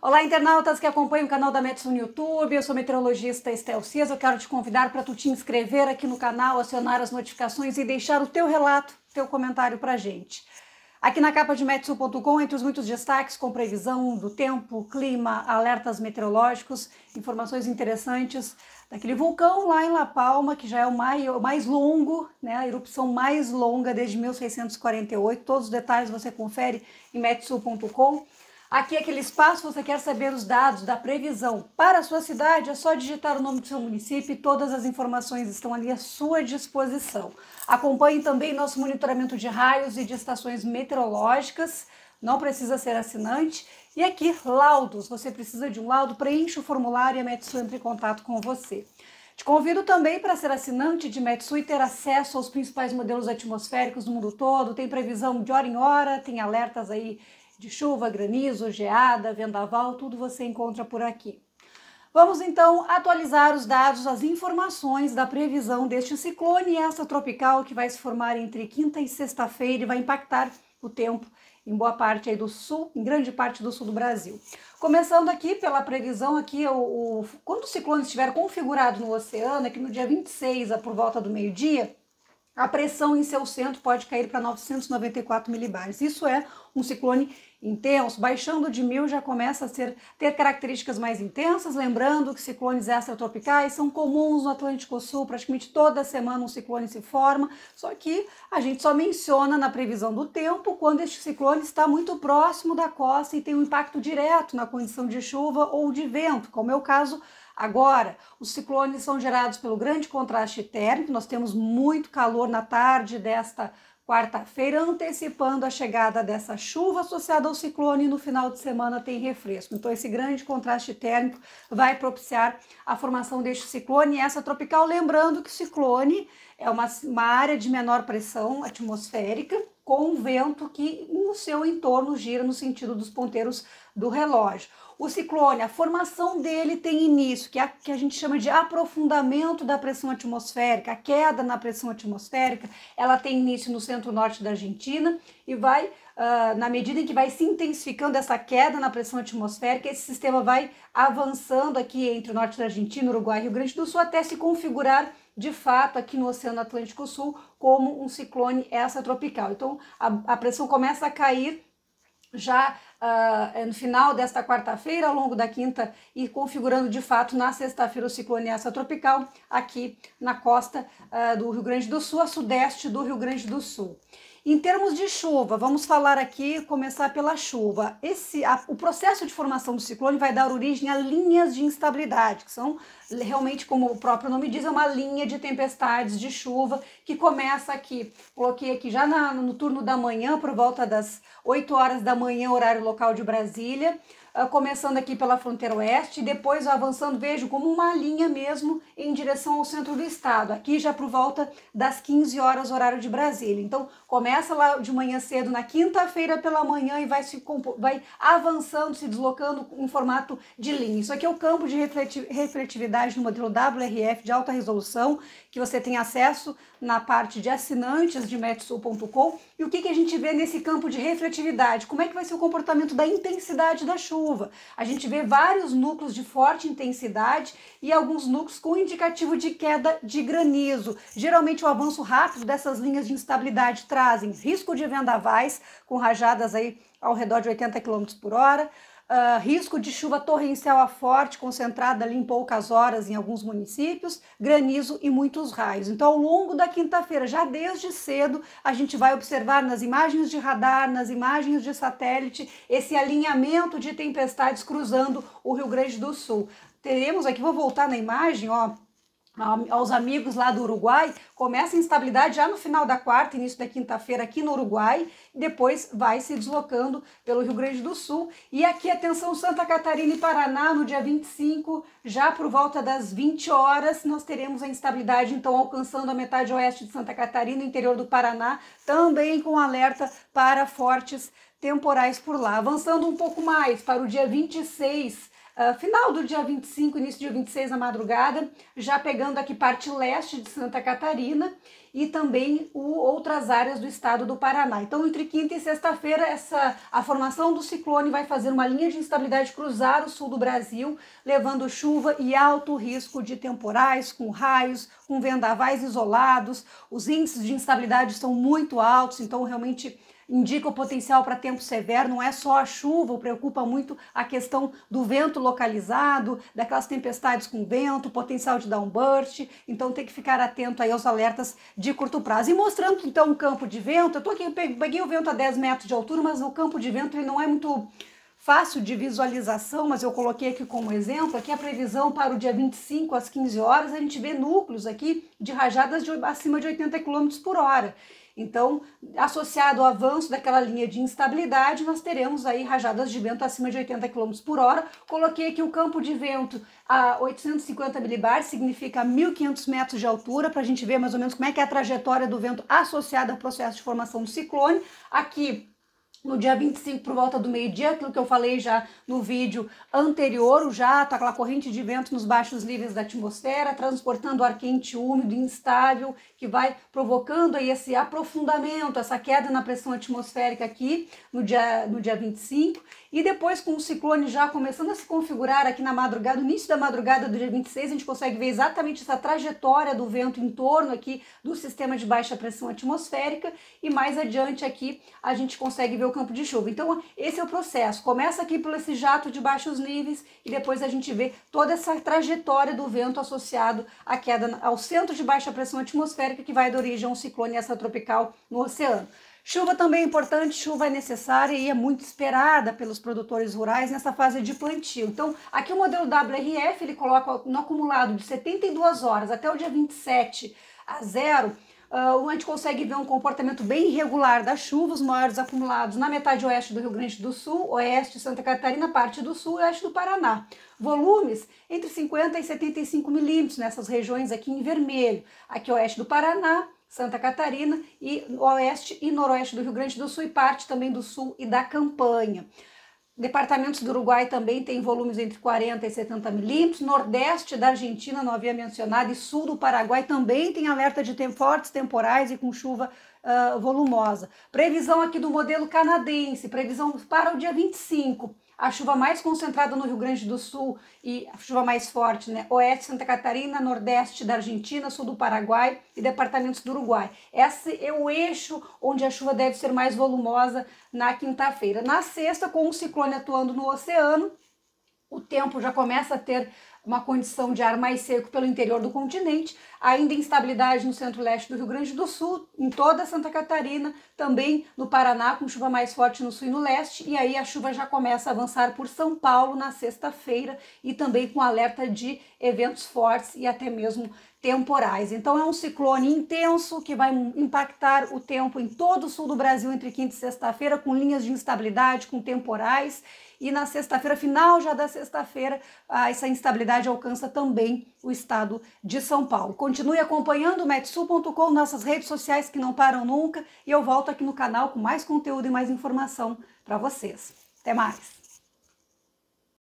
Olá, internautas que acompanham o canal da Metsu no YouTube. Eu sou meteorologista Estel Cias. Eu quero te convidar para tu te inscrever aqui no canal, acionar as notificações e deixar o teu relato, teu comentário para gente. Aqui na capa de metsu.com, entre os muitos destaques com previsão do tempo, clima, alertas meteorológicos, informações interessantes daquele vulcão lá em La Palma, que já é o mais, mais longo, né, a erupção mais longa desde 1648. Todos os detalhes você confere em metsu.com. Aqui, é aquele espaço, você quer saber os dados da previsão para a sua cidade, é só digitar o nome do seu município e todas as informações estão ali à sua disposição. Acompanhe também nosso monitoramento de raios e de estações meteorológicas, não precisa ser assinante. E aqui, laudos, você precisa de um laudo, preenche o formulário e a Metsu entra em contato com você. Te convido também para ser assinante de Metsu e ter acesso aos principais modelos atmosféricos do mundo todo. Tem previsão de hora em hora, tem alertas aí de chuva, granizo, geada, vendaval, tudo você encontra por aqui. Vamos então atualizar os dados, as informações da previsão deste ciclone, essa tropical que vai se formar entre quinta e sexta-feira e vai impactar o tempo em boa parte aí do sul, em grande parte do sul do Brasil. Começando aqui pela previsão aqui, o, o quando o ciclone estiver configurado no oceano, aqui no dia 26, por volta do meio-dia, a pressão em seu centro pode cair para 994 milibares. Isso é um ciclone intenso, baixando de mil já começa a ser, ter características mais intensas, lembrando que ciclones extratropicais são comuns no Atlântico Sul, praticamente toda semana um ciclone se forma, só que a gente só menciona na previsão do tempo quando este ciclone está muito próximo da costa e tem um impacto direto na condição de chuva ou de vento, como é o caso Agora, os ciclones são gerados pelo grande contraste térmico, nós temos muito calor na tarde desta quarta-feira, antecipando a chegada dessa chuva associada ao ciclone e no final de semana tem refresco. Então esse grande contraste térmico vai propiciar a formação deste ciclone e essa tropical, lembrando que o ciclone é uma, uma área de menor pressão atmosférica, com o vento que no seu entorno gira no sentido dos ponteiros do relógio. O ciclone, a formação dele tem início, que, a, que a gente chama de aprofundamento da pressão atmosférica, a queda na pressão atmosférica, ela tem início no centro-norte da Argentina e vai, uh, na medida em que vai se intensificando essa queda na pressão atmosférica, esse sistema vai avançando aqui entre o norte da Argentina, Uruguai e Rio Grande do Sul até se configurar de fato aqui no Oceano Atlântico Sul como um ciclone extratropical. Então a, a pressão começa a cair já uh, no final desta quarta-feira, ao longo da quinta, e configurando de fato na sexta-feira o ciclone essa tropical aqui na costa uh, do Rio Grande do Sul, a sudeste do Rio Grande do Sul. Em termos de chuva, vamos falar aqui, começar pela chuva. Esse, a, o processo de formação do ciclone vai dar origem a linhas de instabilidade, que são realmente, como o próprio nome diz, é uma linha de tempestades de chuva que começa aqui. Coloquei aqui já na, no turno da manhã, por volta das 8 horas da manhã, horário local de Brasília, ah, começando aqui pela fronteira oeste, e depois avançando, vejo como uma linha mesmo em direção ao centro do estado, aqui já por volta das 15 horas, horário de Brasília. Então, começa lá de manhã cedo, na quinta-feira pela manhã, e vai, se vai avançando, se deslocando em formato de linha. Isso aqui é o campo de refletividade no modelo WRF de alta resolução, que você tem acesso na parte de assinantes de metsul.com. E o que, que a gente vê nesse campo de refletividade? Como é que vai ser o comportamento da intensidade da chuva? A gente vê vários núcleos de forte intensidade e alguns núcleos com indicativo de queda de granizo. Geralmente o avanço rápido dessas linhas de instabilidade trazem risco de vendavais com rajadas aí ao redor de 80 km por hora, uh, risco de chuva torrencial a forte, concentrada ali em poucas horas em alguns municípios, granizo e muitos raios. Então, ao longo da quinta-feira, já desde cedo, a gente vai observar nas imagens de radar, nas imagens de satélite, esse alinhamento de tempestades cruzando o Rio Grande do Sul. Teremos aqui, vou voltar na imagem, ó aos amigos lá do Uruguai, começa a instabilidade já no final da quarta, início da quinta-feira aqui no Uruguai, e depois vai se deslocando pelo Rio Grande do Sul. E aqui, atenção, Santa Catarina e Paraná, no dia 25, já por volta das 20 horas, nós teremos a instabilidade, então, alcançando a metade oeste de Santa Catarina, interior do Paraná, também com alerta para fortes temporais por lá. Avançando um pouco mais para o dia 26, ah, final do dia 25, início do dia 26 na madrugada, já pegando aqui parte leste de Santa Catarina e também o, outras áreas do estado do Paraná. Então, entre quinta e sexta-feira, essa a formação do ciclone vai fazer uma linha de instabilidade cruzar o sul do Brasil, levando chuva e alto risco de temporais, com raios, com vendavais isolados. Os índices de instabilidade são muito altos, então realmente indica o potencial para tempo severo, não é só a chuva, preocupa muito a questão do vento localizado, daquelas tempestades com vento, potencial de downburst, então tem que ficar atento aí aos alertas de curto prazo. E mostrando então o um campo de vento, eu tô aqui, eu peguei o vento a 10 metros de altura, mas o campo de vento ele não é muito fácil de visualização, mas eu coloquei aqui como exemplo, aqui a previsão para o dia 25 às 15 horas, a gente vê núcleos aqui de rajadas de, acima de 80 km por hora. Então, associado ao avanço daquela linha de instabilidade, nós teremos aí rajadas de vento acima de 80 km por hora. Coloquei aqui o campo de vento a 850 milibar, significa 1.500 metros de altura, para a gente ver mais ou menos como é que é a trajetória do vento associada ao processo de formação do ciclone. Aqui, no dia 25, por volta do meio-dia, aquilo que eu falei já no vídeo anterior, o jato, aquela corrente de vento nos baixos níveis da atmosfera, transportando ar quente, úmido, instável, que vai provocando aí esse aprofundamento, essa queda na pressão atmosférica aqui no dia, no dia 25. E depois, com o ciclone já começando a se configurar aqui na madrugada, no início da madrugada do dia 26, a gente consegue ver exatamente essa trajetória do vento em torno aqui do sistema de baixa pressão atmosférica. E mais adiante aqui, a gente consegue ver o campo de chuva. Então, esse é o processo. Começa aqui por esse jato de baixos níveis e depois a gente vê toda essa trajetória do vento associado à queda ao centro de baixa pressão atmosférica que vai dar origem a um ciclone extratropical no oceano. Chuva também é importante, chuva é necessária e é muito esperada pelos produtores rurais nessa fase de plantio. Então, aqui o modelo WRF ele coloca no acumulado de 72 horas até o dia 27 a zero Uh, a gente consegue ver um comportamento bem irregular das chuvas, maiores acumulados na metade oeste do Rio Grande do Sul, oeste de Santa Catarina, parte do sul e oeste do Paraná. Volumes entre 50 e 75 milímetros nessas regiões aqui em vermelho, aqui oeste do Paraná, Santa Catarina e oeste e noroeste do Rio Grande do Sul e parte também do sul e da campanha. Departamentos do Uruguai também têm volumes entre 40 e 70 milímetros. Nordeste da Argentina, não havia mencionado, e sul do Paraguai também tem alerta de tem fortes temporais e com chuva uh, volumosa. Previsão aqui do modelo canadense, previsão para o dia 25 a chuva mais concentrada no Rio Grande do Sul e a chuva mais forte, né? Oeste Santa Catarina, Nordeste da Argentina, Sul do Paraguai e departamentos do Uruguai. Esse é o eixo onde a chuva deve ser mais volumosa na quinta-feira. Na sexta, com o ciclone atuando no oceano, o tempo já começa a ter uma condição de ar mais seco pelo interior do continente, ainda instabilidade no centro-leste do Rio Grande do Sul, em toda Santa Catarina, também no Paraná, com chuva mais forte no sul e no leste, e aí a chuva já começa a avançar por São Paulo na sexta-feira e também com alerta de eventos fortes e até mesmo temporais. Então é um ciclone intenso que vai impactar o tempo em todo o sul do Brasil entre quinta e sexta-feira, com linhas de instabilidade, com temporais, e na sexta-feira, final já da sexta-feira, ah, essa instabilidade alcança também o estado de São Paulo. Continue acompanhando o metsul.com, nossas redes sociais que não param nunca, e eu volto aqui no canal com mais conteúdo e mais informação para vocês. Até mais!